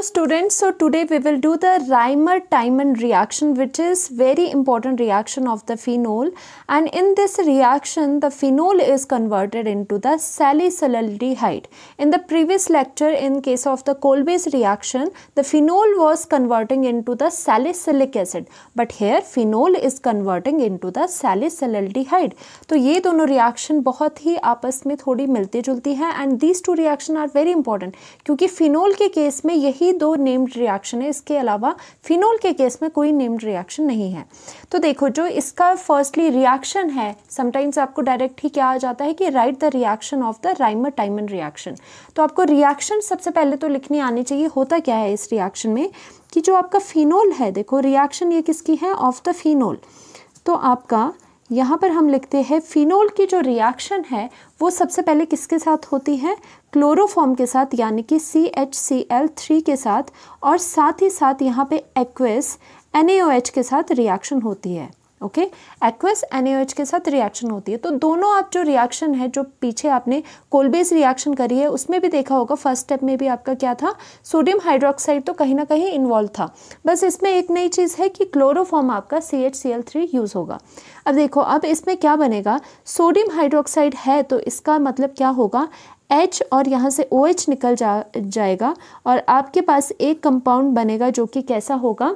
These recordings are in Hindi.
Hello students, so today we will do the Reimer-Tiemann reaction which is very important reaction of the phenol and in this reaction the phenol is converted into the salicylic aldehyde. In the previous lecture in case of the Kolbe's reaction the phenol was converting into the salicylic acid but here phenol is converting into the salicylic aldehyde. तो ये दोनों reaction बहुत ही आपस में थोड़ी मिलती जुलती हैं and these two reaction are very important क्योंकि phenol के केस में यही ही दो नेम्ड रिएक्शन है इसके अलावा फिनोल के केस में कोई नेम्ड रिएक्शन नहीं है तो देखो जो इसका फर्स्टली रिएक्शन है समटाइम्स आपको डायरेक्ट ही क्या आ जाता है कि right the reaction of the Reimer Tiemann reaction तो आपको रिएक्शन सबसे पहले तो लिखनी आनी चाहिए होता क्या है इस रिएक्शन में कि जो आपका फिनोल है देखो रिएक्शन ये किसकी है ऑफ द फिनोल तो आपका यहाँ पर हम लिखते हैं फिनोल की जो रिएक्शन है वो सबसे पहले किसके साथ होती है क्लोरोफॉर्म के साथ यानी कि C H C L three के साथ और साथ ही साथ यहाँ पे एक्वेस एन एच के साथ रिएक्शन होती है ओके एक्वस एन के साथ रिएक्शन होती है तो दोनों आप जो रिएक्शन है जो पीछे आपने कोलबेस रिएक्शन करी है उसमें भी देखा होगा फर्स्ट स्टेप में भी आपका क्या था सोडियम हाइड्रोक्साइड तो कहीं ना कहीं इन्वॉल्व था बस इसमें एक नई चीज़ है कि क्लोरोफॉर्म आपका C H C L three use होगा अब देखो अब इसमें क्या बनेगा सोडियम हाइड्रोक्साइड है तो इसका मतलब क्या होगा एच और यहाँ से ओ OH एच निकल जा जाएगा और आपके पास एक कंपाउंड बनेगा जो कि कैसा होगा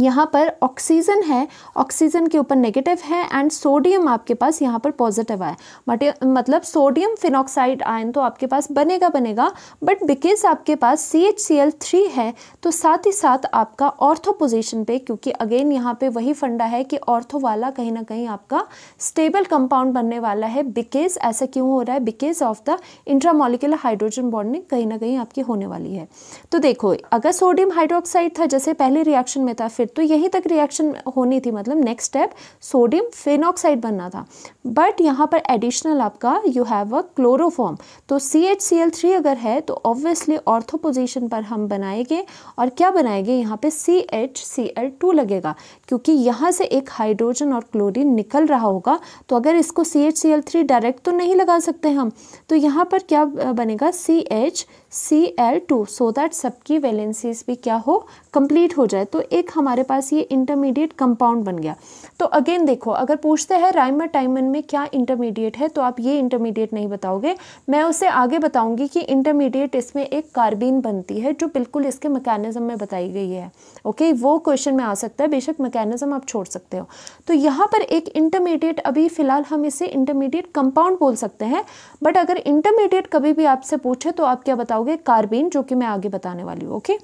यहाँ पर ऑक्सीजन है ऑक्सीजन के ऊपर नेगेटिव है एंड सोडियम आपके पास यहाँ पर पॉजिटिव आए बट मतलब सोडियम फिनॉक्साइड आयन तो आपके पास बनेगा बनेगा बट बिकेज आपके पास C H C L three है तो साथ ही साथ आपका ऑर्थो पोजिशन पे क्योंकि अगेन यहाँ पे वही फंडा है कि ऑर्थो वाला कहीं ना कहीं आपका स्टेबल कंपाउंड बनने वाला है बिकेज ऐसा क्यों हो रहा है because of the intramolecular hydrogen bonding कहीं ना कहीं आपकी होने वाली है तो देखो अगर सोडियम हाइड्रोक्साइड था जैसे पहले रिएक्शन में था फिर एसिड तो यहीं तक रिएक्शन होनी थी मतलब नेक्स्ट स्टेप सोडियम फेनॉक्साइड बनना था बट यहाँ पर एडिशनल आपका यू हैव अ क्लोरोफॉर्म तो C H C L three अगर है तो ऑब्वियसली ऑर्थो पोजिशन पर हम बनाएंगे और क्या बनाएंगे यहाँ पे C H C L two लगेगा क्योंकि यहाँ से एक हाइड्रोजन और क्लोरीन निकल रहा होगा तो अगर इसको C H C L three direct तो नहीं लगा सकते हम तो यहाँ पर क्या बनेगा C H C L two so that सबकी वैलेंसीज भी क्या हो कंप्लीट हो जाए तो एक हमारे पास ये इंटरमीडिएट कंपाउंड बन गया तो अगेन देखो अगर पूछते हैं राइमर टाइमन में क्या इंटरमीडिएट है तो आप ये इंटरमीडिएट नहीं बताओगे मैं उसे आगे बताऊंगी कि इंटरमीडिएट इसमें एक कार्बिन बनती है जो बिल्कुल इसके मैकेनिज्म में बताई गई है ओके वो क्वेश्चन में आ सकता है बेशक मैकेनिज्म आप छोड़ सकते हो तो यहाँ पर एक इंटरमीडिएट अभी फ़िलहाल हम इसे इंटरमीडिएट कंपाउंड बोल सकते हैं बट अगर इंटरमीडिएट कभी भी आपसे पूछे तो आप क्या बताओ जाओगे कार्बेन जो कि मैं आगे बताने वाली हूँ ओके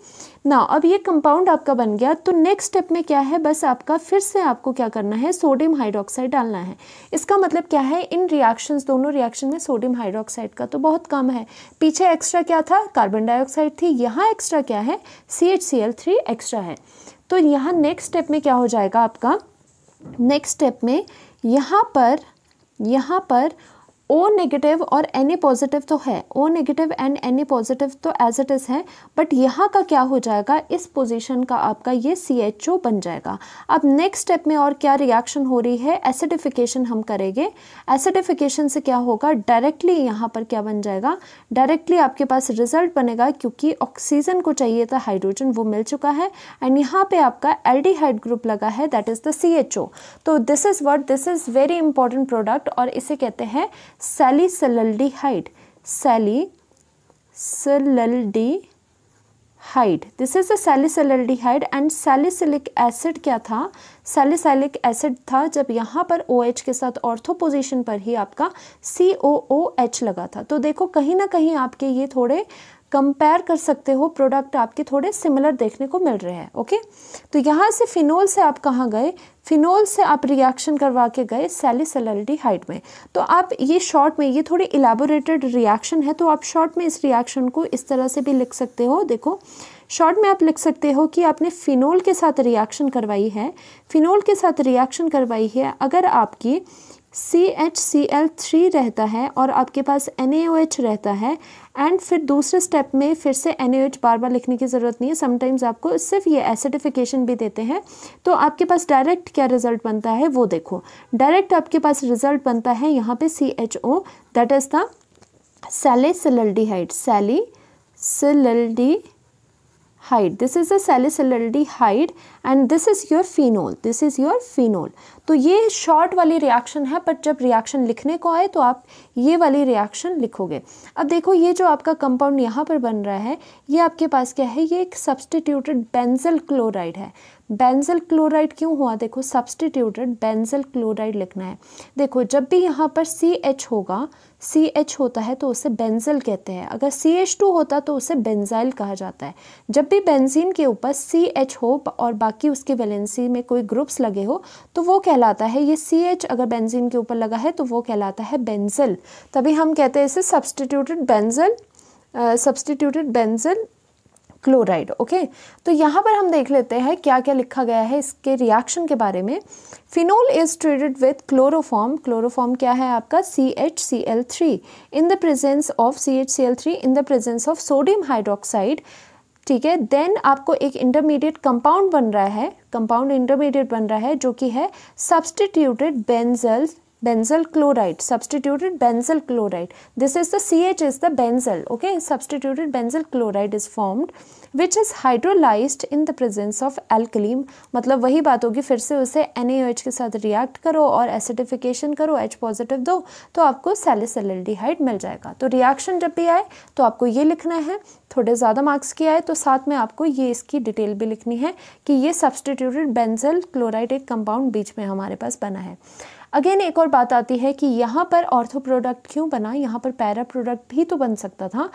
ना अब ये कंपाउंड आपका बन गया तो नेक्स्ट स्टेप में क्या है बस आपका फिर से आपको क्या करना है सोडियम हाइड्रोक्साइड डालना है इसका मतलब क्या है इन रिएक्शन दोनों रिएक्शन में सोडियम हाइड्रोक्साइड का तो बहुत कम है पीछे एक्स्ट्रा क्या था कार्बन डाइऑक्साइड थी यहाँ एक्स्ट्रा क्या है C H C L three extra है तो यहाँ नेक्स्ट स्टेप में क्या हो जाएगा आपका नेक्स्ट स्टेप में यहाँ पर यहाँ पर ओ नेगेटिव और एन ए पॉजिटिव तो है O negative and N A positive तो एज इट इज़ है बट यहाँ का क्या हो जाएगा इस पोजीशन का आपका ये सी एच ओ बन जाएगा अब नेक्स्ट स्टेप में और क्या रिएक्शन हो रही है एसिडिफिकेशन हम करेंगे एसिडिफिकेशन से क्या होगा डायरेक्टली यहाँ पर क्या बन जाएगा डायरेक्टली आपके पास रिजल्ट बनेगा क्योंकि ऑक्सीजन को चाहिए था हाइड्रोजन वो मिल चुका है एंड यहाँ पर आपका हाइड ग्रुप लगा है that is the C H O तो this is what this is very important product और इसे कहते हैं salicylaldehyde this is a salicylaldehyde and salicylic acid क्या था सेलिसिलिक एसिड था जब यहाँ पर ओ एच के साथ ऑर्थो पोजिशन पर ही आपका सी ओ ओ एच लगा था तो देखो कहीं ना कहीं आपके ये थोड़े कंपेयर कर सकते हो प्रोडक्ट आपके थोड़े सिमिलर देखने को मिल रहे हैं ओके तो यहाँ से फिनोल से आप कहाँ गए फिनोल से आप रिएक्शन करवा के गए हाइट में तो आप ये शॉर्ट में ये थोड़ी इलाबोरेटेड रिएक्शन है तो आप शॉर्ट में इस रिएक्शन को इस तरह से भी लिख सकते हो देखो शॉर्ट में आप लिख सकते हो कि आपने फिनोल के साथ रिएक्शन करवाई है फिनोल के साथ रिएक्शन करवाई है अगर आपकी C H C L three रहता है और आपके पास एन एच रहता है एंड फिर दूसरे स्टेप में फिर से एन एच बार बार लिखने की ज़रूरत नहीं है समटाइम्स आपको सिर्फ ये एसिडिफिकेशन भी देते हैं तो आपके पास डायरेक्ट क्या रिजल्ट बनता है वो देखो डायरेक्ट आपके पास रिजल्ट बनता है यहाँ पे C H O that is the salicylaldehyde salicylaldehyde this is aldehyde and this is your phenol this is your phenol तो ये शॉर्ट वाली रिएक्शन है बट जब रिएक्शन लिखने को आए तो आप ये वाली रिएक्शन लिखोगे अब देखो ये जो आपका कंपाउंड यहाँ पर बन रहा है ये आपके पास क्या है ये एक सब्सटीट्यूटेड बेंजल क्लोराइड है बेंजल क्लोराइड क्यों हुआ देखो सब्सटीट्यूटेड बेंजल क्लोराइड लिखना है देखो जब भी यहाँ पर सी एच होगा सी एच होता है तो उसे बेंजल कहते हैं अगर सी एच टू होता तो उसे बेंजाइल कहा जाता है जब भी बेंजीन के ऊपर सी एच हो और बाकी उसके वैलेंसी में कोई ग्रुप्स लगे हो तो वो कहलाता है ये सी एच अगर बेंजीन के ऊपर लगा है तो वो कहलाता है बेंजल तभी हम कहते हैं इसे substituted benzal substituted benzal chloride okay तो यहाँ पर हम देख लेते हैं क्या क्या लिखा गया है इसके रिएक्शन के बारे में phenol is treated with chloroform chloroform क्या है आपका C H C L three in the presence of C H C L three in the presence of sodium hydroxide ठीक है देन आपको एक इंटरमीडिएट कंपाउंड बन रहा है कंपाउंड इंटरमीडिएट बन रहा है जो कि है substituted benzals benzyl chloride substituted benzyl chloride this is the ch is the benzyl okay substituted benzyl chloride is formed which is hydrolyzed in the presence of alkali मतलब वही बात होगी फिर से उसे एन के साथ रिएक्ट करो और एसिडिफिकेशन करो H पॉजिटिव दो तो आपको सैलिसल्डिहाइड मिल जाएगा तो रिएक्शन जब भी आए तो आपको ये लिखना है थोड़े ज़्यादा मार्क्स की आए तो साथ में आपको ये इसकी डिटेल भी लिखनी है कि ये सब्सटीट्यूटेड बेंजल क्लोराइड एक कंपाउंड बीच में हमारे पास बना है अगेन एक और बात आती है कि यहाँ पर ऑर्थो प्रोडक्ट क्यों बना यहाँ पर पैरा प्रोडक्ट भी तो बन सकता था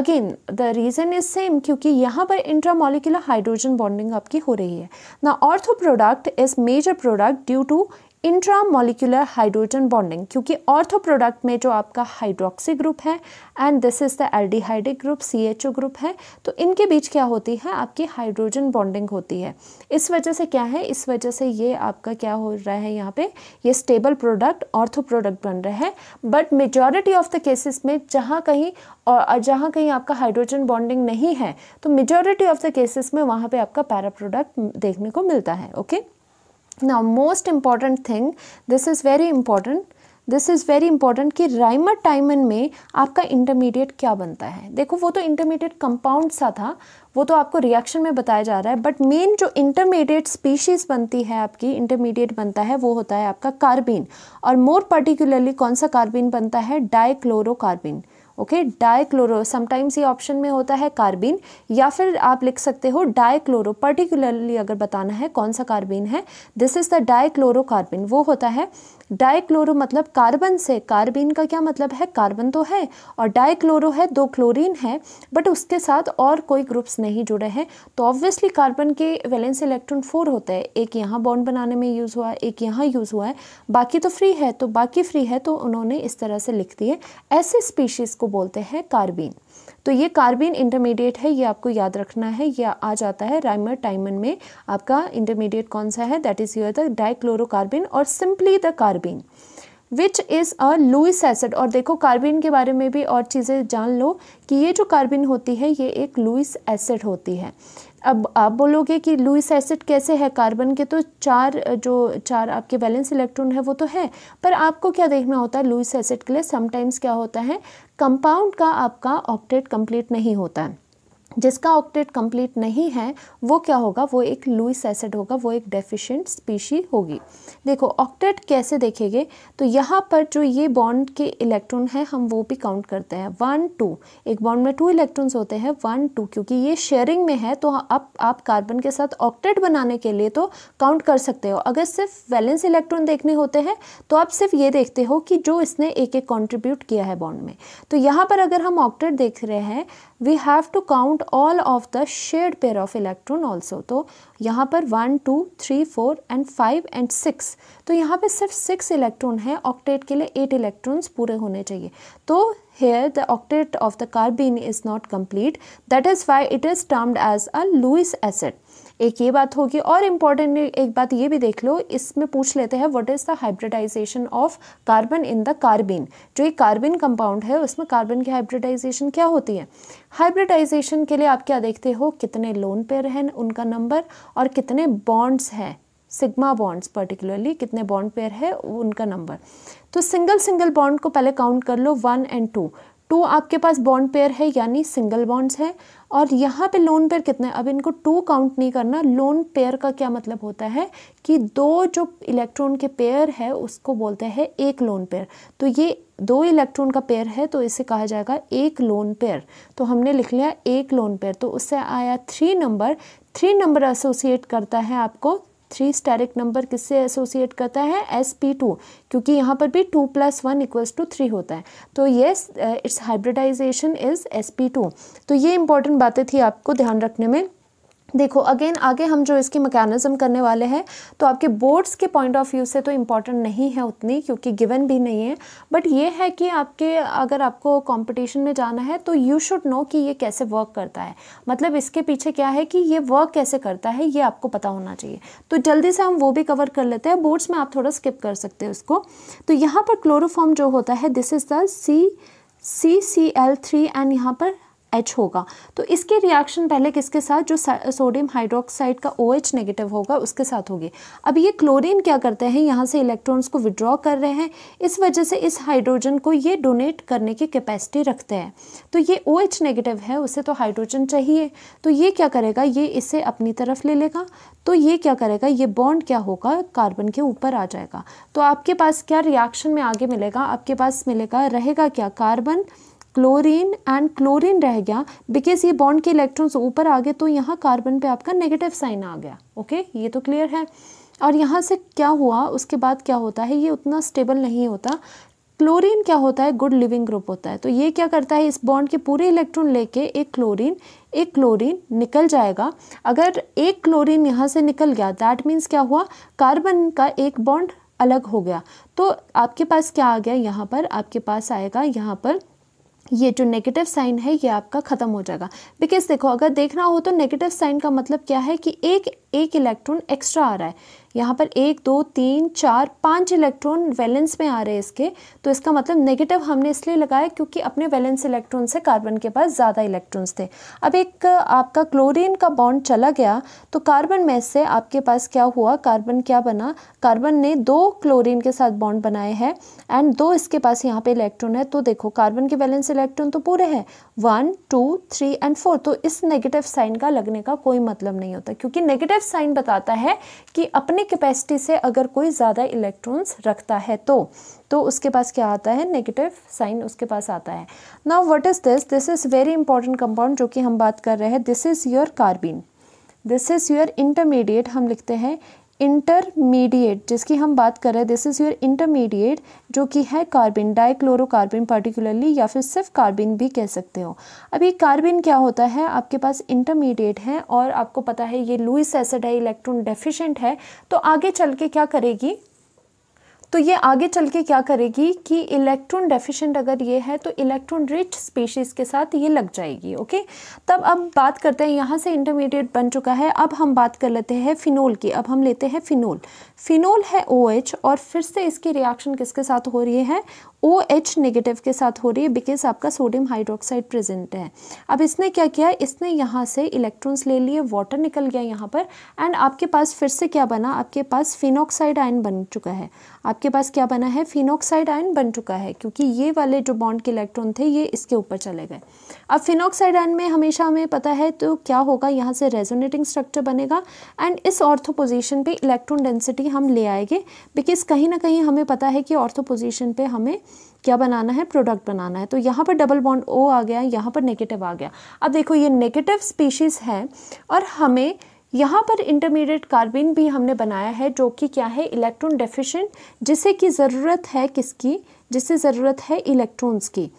again the reason is same क्योंकि यहाँ पर इंट्रामोलिकुलर हाइड्रोजन बॉन्डिंग आपकी हो रही है ना ortho product is major product due to intramolecular hydrogen bonding क्योंकि ऑर्थो प्रोडक्ट में जो आपका हाइड्रोक्सी ग्रुप है and this is the aldehydic group C H O group है तो इनके बीच क्या होती है आपकी हाइड्रोजन बॉन्डिंग होती है इस वजह से क्या है इस वजह से ये आपका क्या हो रहा है यहाँ पे ये स्टेबल प्रोडक्ट ऑर्थो प्रोडक्ट बन रहे हैं but majority of the cases में जहाँ कहीं और जहाँ कहीं आपका हाइड्रोजन बॉन्डिंग नहीं है तो मेजोरिटी ऑफ द केसेस में वहाँ पर आपका पैरा प्रोडक्ट देखने को मिलता है okay okay? Now most important thing this is very important this is very important कि राइमर टाइमन में आपका इंटरमीडिएट क्या बनता है देखो वो तो इंटरमीडिएट कंपाउंड सा था वो तो आपको रिएक्शन में बताया जा रहा है बट मेन जो इंटरमीडिएट स्पीशीज़ बनती है आपकी इंटरमीडिएट बनता है वो होता है आपका कार्बिन और मोर पर्टिकुलरली कौन सा कार्बिन बनता है डाइक्लोरोकार्बिन ओके डायक्लोरो समटाइम्स ये ऑप्शन में होता है कार्बिन या फिर आप लिख सकते हो डायक्लोरो पर्टिकुलरली अगर बताना है कौन सा कार्बिन है this is the dichloro carbene वो होता है डायक्लोरो मतलब कार्बन से कार्बिन का क्या मतलब है कार्बन तो है और डायक्लोरो है दो क्लोरीन है बट उसके साथ और कोई ग्रुप्स नहीं जुड़े हैं तो ऑब्वियसली कार्बन के वैलेंस इलेक्ट्रॉन फोर होता है एक यहाँ बॉन्ड बनाने में यूज़ हुआ है एक यहाँ यूज़ हुआ है बाकी तो फ्री है तो बाकी फ्री है तो उन्होंने इस तरह से लिख दिए ऐसे स्पीशीज़ को बोलते हैं कार्बिन तो ये कार्बिन इंटरमीडिएट है ये आपको याद रखना है ये आ जाता है राइमर टाइमन में आपका इंटरमीडिएट कौन सा है that is your the dichlorocarbene और simply the carbene which is a Lewis acid और देखो कार्बिन के बारे में भी और चीज़ें जान लो कि ये जो कार्बिन होती है ये एक लुइस एसिड होती है अब आप बोलोगे कि लुइस एसिड कैसे है कार्बन के तो चार जो चार आपके वैलेंस इलेक्ट्रॉन है वो तो है पर आपको क्या देखना होता है लुइस एसिड के लिए समटाइम्स क्या होता है कंपाउंड का आपका ऑक्टेट कंप्लीट नहीं होता है जिसका ऑक्टेट कंप्लीट नहीं है वो क्या होगा वो एक लुइस एसिड होगा वो एक डेफिशिएंट स्पीशी होगी देखो ऑक्टेट कैसे देखेंगे तो यहाँ पर जो ये बॉन्ड के इलेक्ट्रॉन हैं हम वो भी काउंट करते हैं वन टू एक बॉन्ड में टू इलेक्ट्रॉन्स होते हैं वन टू क्योंकि ये शेयरिंग में है तो अब आप कार्बन के साथ ऑक्टेट बनाने के लिए तो काउंट कर सकते हो अगर सिर्फ वैलेंस इलेक्ट्रॉन देखने होते हैं तो आप सिर्फ ये देखते हो कि जो इसने एक एक कॉन्ट्रीब्यूट किया है बॉन्ड में तो यहाँ पर अगर हम ऑक्टेट देख रहे हैं we have to count count all of the shared pair of electron also तो यहाँ पर one two three four and five and six तो यहाँ पे सिर्फ सिक्स इलेक्ट्रॉन है ऑक्टेट के लिए एट इलेक्ट्रॉन्स पूरे होने चाहिए तो here the octet of the carbene is not complete that is why it is termed as a Lewis acid एक ये बात होगी और इम्पॉर्टेंट एक बात ये भी देख लो इसमें पूछ लेते हैं what is the hybridization of carbon in the carbene जो ये कार्बिन कंपाउंड है उसमें कार्बन की हाइब्रिडाइजेशन क्या होती है हाइब्रिडाइजेशन के लिए आप क्या देखते हो कितने लोन पेयर हैं उनका नंबर और कितने बॉन्ड्स हैं सिग्मा बॉन्ड्स पर्टिकुलरली कितने बॉन्ड पेयर है उनका नंबर तो सिंगल सिंगल बॉन्ड को पहले काउंट कर लो वन एंड टू टू आपके पास बॉन्ड पेयर है यानी सिंगल बॉन्ड्स हैं और यहाँ पे लोन पेयर कितने अब इनको टू काउंट नहीं करना लोन पेयर का क्या मतलब होता है कि दो जो इलेक्ट्रॉन के पेयर है उसको बोलते हैं एक लोन पेयर तो ये दो इलेक्ट्रॉन का पेयर है तो इसे कहा जाएगा एक लोन पेयर तो हमने लिख लिया एक लोन पेयर तो उससे आया three number three number associate करता है आपको थ्री स्टेरिक नंबर किससे एसोसिएट करता है एस पी टू क्योंकि यहाँ पर भी two plus one equals two three होता है तो yes its hybridization is S P two तो ये इंपॉर्टेंट बातें थी आपको ध्यान रखने में देखो अगेन आगे हम जो इसकी मैकेनिज़्म करने वाले हैं तो आपके बोर्ड्स के पॉइंट ऑफ व्यू से तो इम्पॉर्टेंट नहीं है उतनी क्योंकि गिवन भी नहीं है बट ये है कि आपके अगर आपको कंपटीशन में जाना है तो यू शुड नो कि ये कैसे वर्क करता है मतलब इसके पीछे क्या है कि ये वर्क कैसे करता है ये आपको पता होना चाहिए तो जल्दी से हम वो भी कवर कर लेते हैं बोर्ड्स में आप थोड़ा स्किप कर सकते हैं उसको तो यहाँ पर क्लोरोफॉर्म जो होता है this is the C C C L three and यहाँ पर एच होगा तो इसके रिएक्शन पहले किसके साथ जो सोडियम हाइड्रोक्साइड का ओ OH नेगेटिव होगा उसके साथ होगी अब ये क्लोरीन क्या करते हैं यहाँ से इलेक्ट्रॉन्स को विड्रॉ कर रहे हैं इस वजह से इस हाइड्रोजन को ये डोनेट करने की कैपेसिटी रखते हैं तो ये ओ OH नेगेटिव है उसे तो हाइड्रोजन चाहिए तो ये क्या करेगा ये इसे अपनी तरफ ले लेगा तो ये क्या करेगा ये बॉन्ड क्या होगा कार्बन के ऊपर आ जाएगा तो आपके पास क्या रिएक्शन में आगे मिलेगा आपके पास मिलेगा रहेगा क्या कार्बन क्लोरीन एंड क्लोरीन रह गया बिकॉज ये बॉन्ड के इलेक्ट्रॉन्स ऊपर आ गए तो यहाँ कार्बन पे आपका नेगेटिव साइन आ गया ओके ये तो क्लियर है और यहाँ से क्या हुआ उसके बाद क्या होता है ये उतना स्टेबल नहीं होता क्लोरीन क्या होता है गुड लिविंग ग्रुप होता है तो ये क्या करता है इस बॉन्ड के पूरे इलेक्ट्रॉन लेके एक क्लोरीन एक क्लोरीन निकल जाएगा अगर एक क्लोरीन यहाँ से निकल गया दैट मीन्स क्या हुआ कार्बन का एक बॉन्ड अलग हो गया तो आपके पास क्या आ गया यहाँ पर आपके पास आएगा यहाँ पर ये जो नेगेटिव साइन है ये आपका ख़त्म हो जाएगा बिकॉज देखो अगर देखना हो तो नेगेटिव साइन का मतलब क्या है कि एक एक इलेक्ट्रॉन एक्स्ट्रा आ रहा है यहाँ पर एक दो तीन चार पाँच इलेक्ट्रॉन वैलेंस में आ रहे हैं इसके तो इसका मतलब नेगेटिव हमने इसलिए लगाया क्योंकि अपने वैलेंस इलेक्ट्रॉन से कार्बन के पास ज़्यादा इलेक्ट्रॉन्स थे अब एक आपका क्लोरीन का बॉन्ड चला गया तो कार्बन में से आपके पास क्या हुआ कार्बन क्या बना कार्बन ने दो क्लोरीन के साथ बॉन्ड बनाए हैं एंड दो इसके पास यहाँ पर इलेक्ट्रॉन है तो देखो कार्बन के बैलेंस इलेक्ट्रॉन तो पूरे हैं one two three and four तो इस नेगेटिव साइन का लगने का कोई मतलब नहीं होता क्योंकि नेगेटिव साइन बताता है कि अपने अपनी कैपेसिटी से अगर कोई ज़्यादा इलेक्ट्रॉन्स रखता है तो तो उसके पास क्या आता है नेगेटिव साइन उसके पास आता है now what is this this is very important compound जो कि हम बात कर रहे हैं this is your carbene this is your intermediate हम लिखते हैं इंटरमीडिएट जिसकी हम बात कर रहे हैं दिस इज़ योर इंटरमीडिएट जो कि है कार्बिन डाइक्लोरोकार्बिन पार्टिकुलरली या फिर सिर्फ कार्बिन भी कह सकते हो अभी कार्बिन क्या होता है आपके पास इंटरमीडिएट है और आपको पता है ये लुइस एसिड है इलेक्ट्रॉन डेफिशिएंट है तो आगे चल के क्या करेगी तो ये आगे चल के क्या करेगी कि इलेक्ट्रॉन डेफिशिएंट अगर ये है तो इलेक्ट्रॉन रिच स्पीशीज़ के साथ ये लग जाएगी ओके तब अब बात करते हैं यहाँ से इंटरमीडिएट बन चुका है अब हम बात कर लेते हैं फिनोल की अब हम लेते हैं फिनोल फिनोल है ओ OH और फिर से इसकी रिएक्शन किसके साथ हो रही है ओ एच नेगेटिव के साथ हो रही है बिकॉज आपका सोडियम हाइड्रोक्साइड प्रेजेंट है अब इसने क्या किया इसने यहाँ से इलेक्ट्रॉन्स ले लिए वाटर निकल गया यहाँ पर एंड आपके पास फिर से क्या बना आपके पास फिनोक्साइड आयन बन चुका है आपके पास क्या बना है फिनोक्साइड आयन बन चुका है क्योंकि ये वाले जो बॉन्ड के इलेक्ट्रॉन थे ये इसके ऊपर चले गए अब फिनोक्साइड आयन में हमेशा हमें पता है तो क्या होगा यहाँ से रेजोनेटिंग स्ट्रक्चर बनेगा एंड इस ऑर्थो पर इलेक्ट्रॉन डेंसिटी हम ले आएंगे बिकॉज कहीं ना कहीं हमें पता है कि ऑर्थो पर हमें क्या बनाना है प्रोडक्ट बनाना है तो यहाँ पर डबल बॉन्ड ओ आ गया यहाँ पर नेगेटिव आ गया अब देखो ये नेगेटिव स्पीशीज़ है और हमें यहाँ पर इंटरमीडिएट कार्बिन भी हमने बनाया है जो कि क्या है इलेक्ट्रॉन डेफिशिएंट जिसे की ज़रूरत है किसकी जिसे ज़रूरत है इलेक्ट्रॉन्स की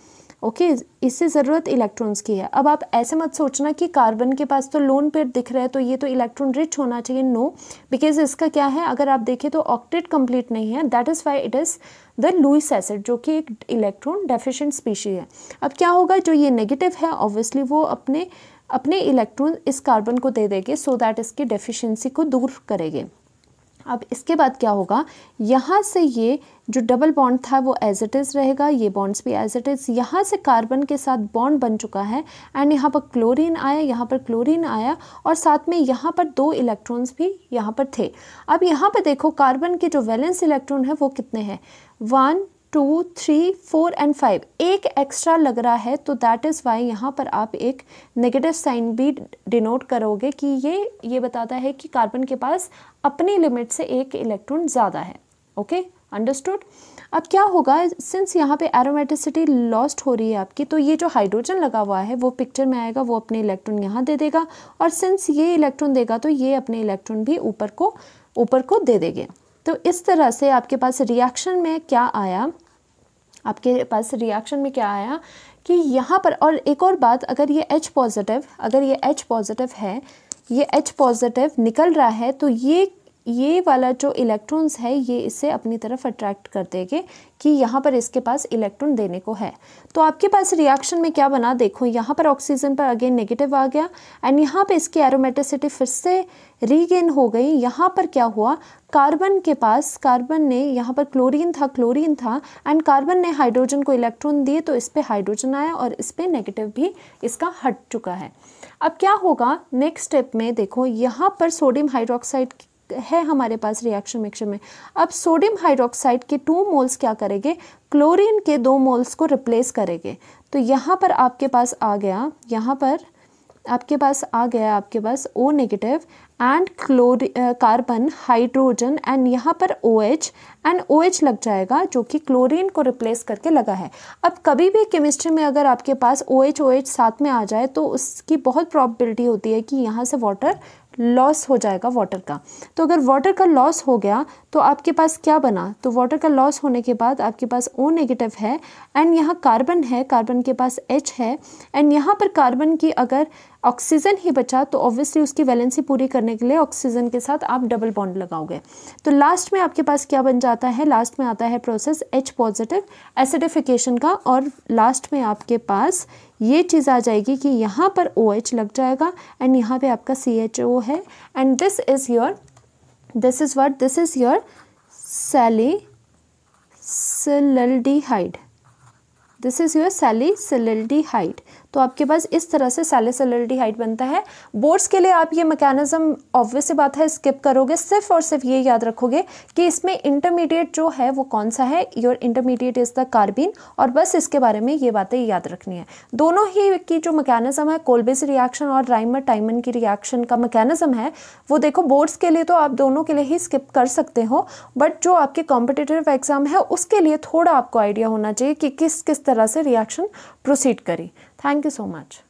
ओके okay, इससे ज़रूरत इलेक्ट्रॉन्स की है अब आप ऐसे मत सोचना कि कार्बन के पास तो लोन पेयर दिख रहा है तो ये तो इलेक्ट्रॉन रिच होना चाहिए नो no, बिकॉज इसका क्या है अगर आप देखें तो ऑक्टेट कंप्लीट नहीं है that is why it is the Lewis acid जो कि एक इलेक्ट्रॉन डेफिशिएंट स्पीशी है अब क्या होगा जो ये नेगेटिव है ऑब्वियसली वो अपने अपने इलेक्ट्रॉन इस कार्बन को दे देंगे सो दैट इसकी डेफिशिएंसी को दूर करेंगे अब इसके बाद क्या होगा यहाँ से ये जो डबल बॉन्ड था वो एज इट इज़ रहेगा ये बॉन्ड्स भी एज इट इज़ यहाँ से कार्बन के साथ बॉन्ड बन चुका है एंड यहाँ पर क्लोरीन आया यहाँ पर क्लोरीन आया और साथ में यहाँ पर दो इलेक्ट्रॉन्स भी यहाँ पर थे अब यहाँ पर देखो कार्बन के जो वैलेंस इलेक्ट्रॉन है वो कितने हैं one two three four and five एक एक्स्ट्रा लग रहा है तो दैट इज़ वाई यहाँ पर आप एक नेगेटिव साइन भी डिनोट करोगे कि ये ये बताता है कि कार्बन के पास अपनी लिमिट से एक इलेक्ट्रॉन ज़्यादा है ओके अंडरस्टूड अब क्या होगा सिंस यहाँ पे एरोमेटिसिटी लॉस्ट हो रही है आपकी तो ये जो हाइड्रोजन लगा हुआ है वो पिक्चर में आएगा वो अपने इलेक्ट्रॉन यहाँ दे देगा और सिंस ये इलेक्ट्रॉन देगा तो ये अपने इलेक्ट्रॉन भी ऊपर को ऊपर को दे देंगे तो इस तरह से आपके पास रिएक्शन में क्या आया आपके पास रिएक्शन में क्या आया कि यहाँ पर और एक और बात अगर ये एच पॉजिटिव अगर ये एच पॉजिटिव है ये एच पॉजिटिव निकल रहा है तो ये ये वाला जो इलेक्ट्रॉन्स है ये इसे अपनी तरफ अट्रैक्ट कर देंगे कि यहाँ पर इसके पास इलेक्ट्रॉन देने को है तो आपके पास रिएक्शन में क्या बना देखो यहाँ पर ऑक्सीजन पर अगेन नेगेटिव आ गया एंड यहाँ पे इसकी एरोमेटिसिटी फिर से रीगेन हो गई यहाँ पर क्या हुआ कार्बन के पास कार्बन ने यहाँ पर क्लोरीन था क्लोरीन था एंड कार्बन ने हाइड्रोजन को इलेक्ट्रॉन दिए तो इस पर हाइड्रोजन आया और इस पर नेगेटिव भी इसका हट चुका है अब क्या होगा नेक्स्ट स्टेप में देखो यहाँ पर सोडियम हाइड्रोक्साइड है हमारे पास रिएक्शन मिक्सर में अब सोडियम हाइड्रोक्साइड के टू मोल्स क्या करेंगे क्लोरीन के दो मोल्स को रिप्लेस करेंगे तो यहाँ पर आपके पास आ गया यहाँ पर आपके पास आ गया आपके पास O negative and chloro carbon hydrogen and यहाँ पर O H and O H लग जाएगा जो कि क्लोरीन को रिप्लेस करके लगा है अब कभी भी केमिस्ट्री में अगर आपके पास ओ एच ओ एच साथ में आ जाए तो उसकी बहुत प्रॉबिलिटी होती है कि यहाँ से वाटर लॉस हो जाएगा वाटर का तो अगर वाटर का लॉस हो गया तो आपके पास क्या बना तो वाटर का लॉस होने के बाद आपके पास ओ नेगेटिव है एंड यहाँ कार्बन है कार्बन के पास एच है एंड यहाँ पर कार्बन की अगर ऑक्सीजन ही बचा तो ऑब्वियसली उसकी वैलेंसी पूरी करने के लिए ऑक्सीजन के साथ आप डबल बॉन्ड लगाओगे तो लास्ट में आपके पास क्या बन जाता है लास्ट में आता है प्रोसेस एच पॉजिटिव एसिडिफिकेशन का और लास्ट में आपके पास ये चीज़ आ जाएगी कि यहाँ पर ओ OH लग जाएगा एंड यहाँ पे आपका सी है and this is your this is what this is your salicylaldehyde this is your salicylaldehyde तो आपके पास इस तरह से सैली हाइट बनता है बोर्ड्स के लिए आप ये मैकेनिज्म ऑब्वियस बात है स्किप करोगे सिर्फ और सिर्फ ये याद रखोगे कि इसमें इंटरमीडिएट जो है वो कौन सा है your intermediate is the carbene और बस इसके बारे में ये बातें याद रखनी है दोनों ही की जो मैकेनिज्म है कोलबेस रिएक्शन और राइमर टाइमन की रिएक्शन का मैकेनिज्म है वो देखो बोर्ड्स के लिए तो आप दोनों के लिए ही स्किप कर सकते हो बट जो आपके कॉम्पिटेटिव एग्जाम है उसके लिए थोड़ा आपको आइडिया होना चाहिए कि किस किस तरह तरह से रिएक्शन प्रोसीड करी थैंक यू सो मच